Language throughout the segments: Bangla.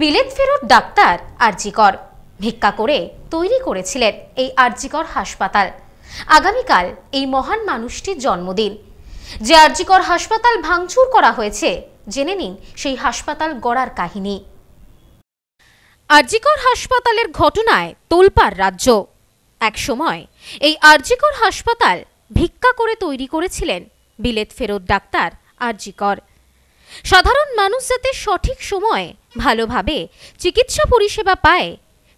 বিলেত ফেরত ডাক্তার আরজিকর ভিক্ষা করে তৈরি করেছিলেন এই আরজিকর হাসপাতাল আগামীকাল এই মহান মানুষটির জন্মদিন যে আরজিকর হাসপাতাল ভাঙচুর করা হয়েছে জেনে নিন সেই হাসপাতাল গড়ার কাহিনী আরজিকর হাসপাতালের ঘটনায় তোলপাড় রাজ্য এক সময় এই আরজিকর হাসপাতাল ভিক্ষা করে তৈরি করেছিলেন বিলেত ফেরত ডাক্তার আরজিকর সাধারণ মানুষ যাতে সঠিক সময়ে ভালোভাবে চিকিৎসা পরিষেবা পায়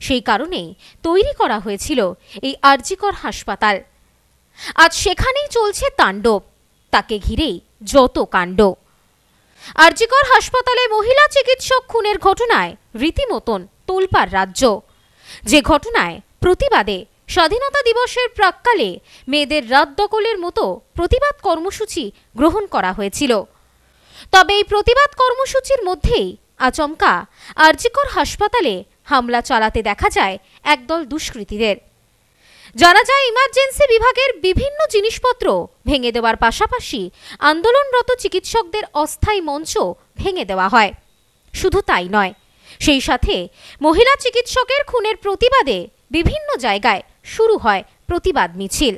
সেই কারণেই তৈরি করা হয়েছিল এই আরজিকর হাসপাতাল আজ সেখানেই চলছে তাণ্ডব তাকে ঘিরেই যত কাণ্ড আরজিকর হাসপাতালে মহিলা চিকিৎসক খুনের ঘটনায় রীতিমতন তোলপার রাজ্য যে ঘটনায় প্রতিবাদে স্বাধীনতা দিবসের প্রাককালে মেয়েদের রাত দখলের মতো প্রতিবাদ কর্মসূচি গ্রহণ করা হয়েছিল তবে এই প্রতিবাদ কর্মসূচির মধ্যেই আচমকা আরজিকর হাসপাতালে হামলা চালাতে দেখা যায় একদল দুষ্কৃতীদের জানা যায় ইমার্জেন্সি বিভাগের বিভিন্ন জিনিসপত্র ভেঙে দেওয়ার পাশাপাশি আন্দোলনরত চিকিৎসকদের অস্থায়ী মঞ্চ ভেঙে দেওয়া হয় শুধু তাই নয় সেই সাথে মহিলা চিকিৎসকের খুনের প্রতিবাদে বিভিন্ন জায়গায় শুরু হয় প্রতিবাদ মিছিল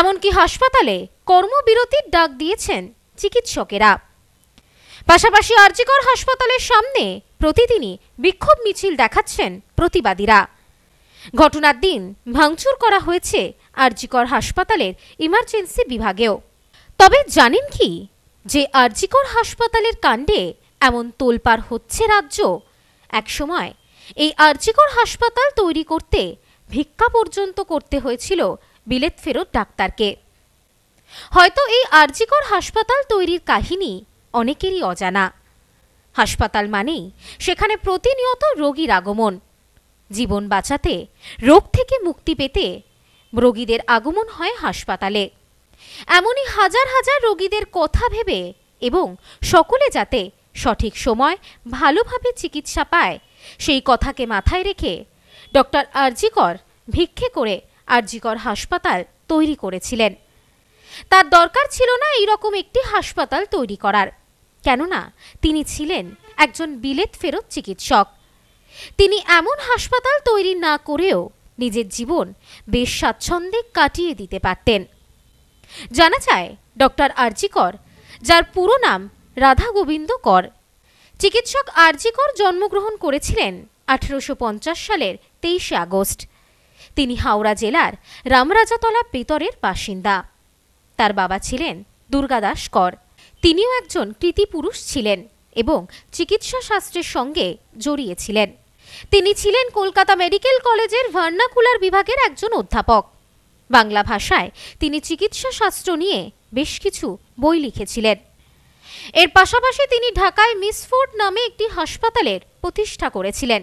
এমনকি হাসপাতালে কর্মবিরতির ডাক দিয়েছেন চিকিৎসকেরা পাশাপাশি আরজিকর হাসপাতালের সামনে প্রতিদিনই বিক্ষোভ মিছিল দেখাচ্ছেন প্রতিবাদীরা ঘটনার দিন ভাঙচুর করা হয়েছে আরজিকর হাসপাতালের ইমার্জেন্সি বিভাগেও তবে জানেন কি যে আরজিকর হাসপাতালের কাণ্ডে এমন তোলপাড় হচ্ছে রাজ্য একসময় এই আরজিকর হাসপাতাল তৈরি করতে ভিক্ষা পর্যন্ত করতে হয়েছিল বিলেত ফেরত ডাক্তারকে হয়তো এই আরজিকর হাসপাতাল তৈরির কাহিনী অনেকেরই অজানা হাসপাতাল মানেই সেখানে প্রতিনিয়ত রোগীর আগমন জীবন বাঁচাতে রোগ থেকে মুক্তি পেতে রোগীদের আগমন হয় হাসপাতালে এমনই হাজার হাজার রোগীদের কথা ভেবে এবং সকলে যাতে সঠিক সময় ভালোভাবে চিকিৎসা পায় সেই কথাকে মাথায় রেখে ডক্টর আরজিকর ভিক্ষে করে আরজিকর হাসপাতাল তৈরি করেছিলেন তার দরকার ছিল না এইরকম একটি হাসপাতাল তৈরি করার কেননা তিনি ছিলেন একজন বিলেত ফেরত চিকিৎসক তিনি এমন হাসপাতাল তৈরি না করেও নিজের জীবন বেশ স্বাচ্ছন্দ্যে কাটিয়ে দিতে পারতেন জানা যায় ডক্টর আরজিকর যার পুরো নাম রাধা গোবিন্দ কর চিকিৎসক আরজিকর জন্মগ্রহণ করেছিলেন আঠেরোশো সালের তেইশে আগস্ট তিনি হাওড়া জেলার রামরাজাতলা পেতরের বাসিন্দা তার বাবা ছিলেন দুর্গাদাস কর তিনিও একজন কৃতি পুরুষ ছিলেন এবং চিকিৎসা শাস্ত্রের সঙ্গে জড়িয়েছিলেন তিনি ছিলেন কলকাতা মেডিকেল কলেজের ভার্নাকুলার বিভাগের একজন অধ্যাপক বাংলা ভাষায় তিনি চিকিৎসা শাস্ত্র নিয়ে বেশ কিছু বই লিখেছিলেন এর পাশাপাশি তিনি ঢাকায় মিসফোর্ড নামে একটি হাসপাতালের প্রতিষ্ঠা করেছিলেন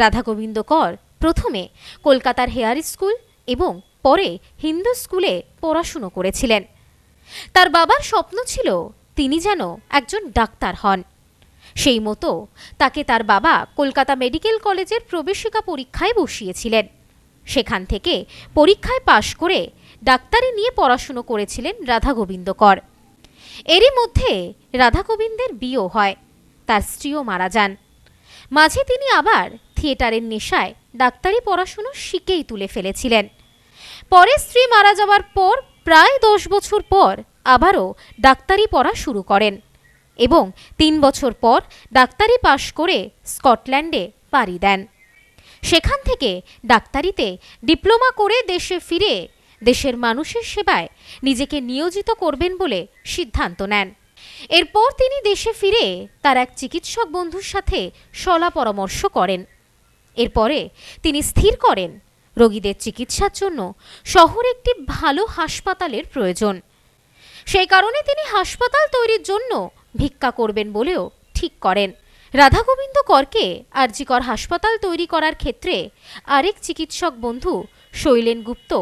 রাধাগোবিন্দ কর প্রথমে কলকাতার হেয়ার স্কুল এবং পরে হিন্দু স্কুলে পড়াশুনো করেছিলেন তার বাবার স্বপ্ন ছিল তিনি যেন একজন ডাক্তার হন সেই মতো তাকে তার বাবা কলকাতা মেডিকেল কলেজের প্রবেশিকা পরীক্ষায় বসিয়েছিলেন সেখান থেকে পরীক্ষায় পাশ করে ডাক্তারি নিয়ে পড়াশুনো করেছিলেন রাধা গোবিন্দ কর এরই মধ্যে রাধা গোবিন্দের বিয়েও হয় তার স্ত্রীও মারা যান মাঝে তিনি আবার থিয়েটারের নেশায় ডাক্তারি পড়াশুনো শিখেই তুলে ফেলেছিলেন পরে স্ত্রী মারা যাওয়ার পর প্রায় দশ বছর পর আবারও ডাক্তারি পড়া শুরু করেন এবং তিন বছর পর ডাক্তারি পাশ করে স্কটল্যান্ডে পাড়ি দেন সেখান থেকে ডাক্তারিতে ডিপ্লোমা করে দেশে ফিরে দেশের মানুষের সেবায় নিজেকে নিয়োজিত করবেন বলে সিদ্ধান্ত নেন এরপর তিনি দেশে ফিরে তার এক চিকিৎসক বন্ধুর সাথে সলা পরামর্শ করেন এরপরে তিনি স্থির করেন রোগীদের চিকিৎসার জন্য শহর একটি ভালো হাসপাতালের প্রয়োজন সেই কারণে তিনি হাসপাতাল তৈরির জন্য ভিক্ষা করবেন বলেও ঠিক করেন রাধাগোবিন্দ করকে আরজিকর হাসপাতাল তৈরি করার ক্ষেত্রে আরেক চিকিৎসক বন্ধু শৈলেন গুপ্ত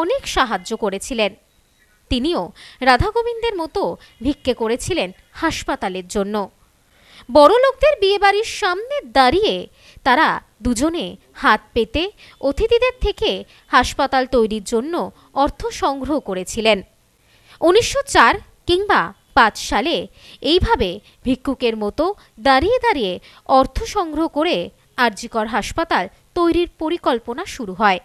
অনেক সাহায্য করেছিলেন তিনিও রাধাগোবিন্দের মতো ভিক্ষে করেছিলেন হাসপাতালের জন্য বড় লোকদের বিয়েবাড়ির সামনে দাঁড়িয়ে তারা দুজনে হাত পেতে অতিথিদের থেকে হাসপাতাল তৈরির জন্য অর্থ সংগ্রহ করেছিলেন উনিশশো কিংবা পাঁচ সালে এইভাবে ভিক্ষুকের মতো দাঁড়িয়ে দাঁড়িয়ে অর্থ সংগ্রহ করে আরজিকর হাসপাতাল তৈরির পরিকল্পনা শুরু হয়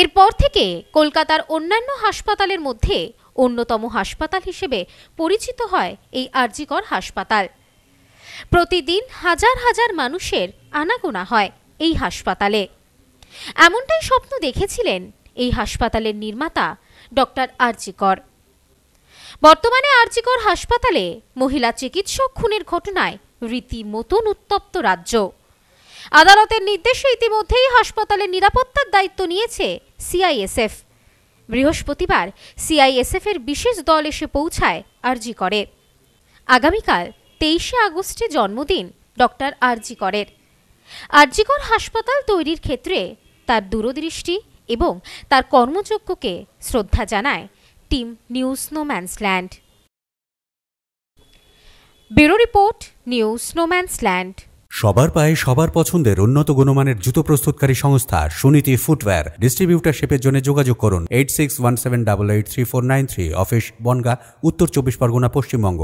এরপর থেকে কলকাতার অন্যান্য হাসপাতালের মধ্যে অন্যতম হাসপাতাল হিসেবে পরিচিত হয় এই আরজিকর হাসপাতাল প্রতিদিন হাজার হাজার মানুষের আনাগোনা হয় এই হাসপাতালে এমনটাই স্বপ্ন দেখেছিলেন এই হাসপাতালের নির্মাতা ডক্টর আরজিকর বর্তমানে আরজিকর হাসপাতালে মহিলা চিকিৎসক খুনের ঘটনায় রীতিমতন উত্তপ্ত রাজ্য আদালতের নির্দেশে ইতিমধ্যেই হাসপাতালের নিরাপত্তার দায়িত্ব নিয়েছে সিআইএসএফ বৃহস্পতিবার সিআইএসএফ এর বিশেষ দল এসে পৌঁছায় আরজি করে আগামীকাল তেইশে আগস্টে জন্মদিন ডক্টর আরজি করের আরজিকর হাসপাতাল তৈরির ক্ষেত্রে তার দূরদৃষ্টি এবং তার কর্মযোগ্যকে শ্রদ্ধা জানায় টিম নিউজ স্নোম্যান্সল্যান্ড ব্যুরো রিপোর্ট নিউ স্নোম্যান্সল্যান্ড সবার পায়ে সবার পছন্দের উন্নত গুণমানের জুতো প্রস্তুতকারী সংস্থা সুনীতি ফুটওয়্যার ডিস্ট্রিবিউটারশিপের জন্য যোগাযোগ করুন eight six one seven double eight three four nine three office Bangaon Uttar Chabbish Pargana Paschimbanga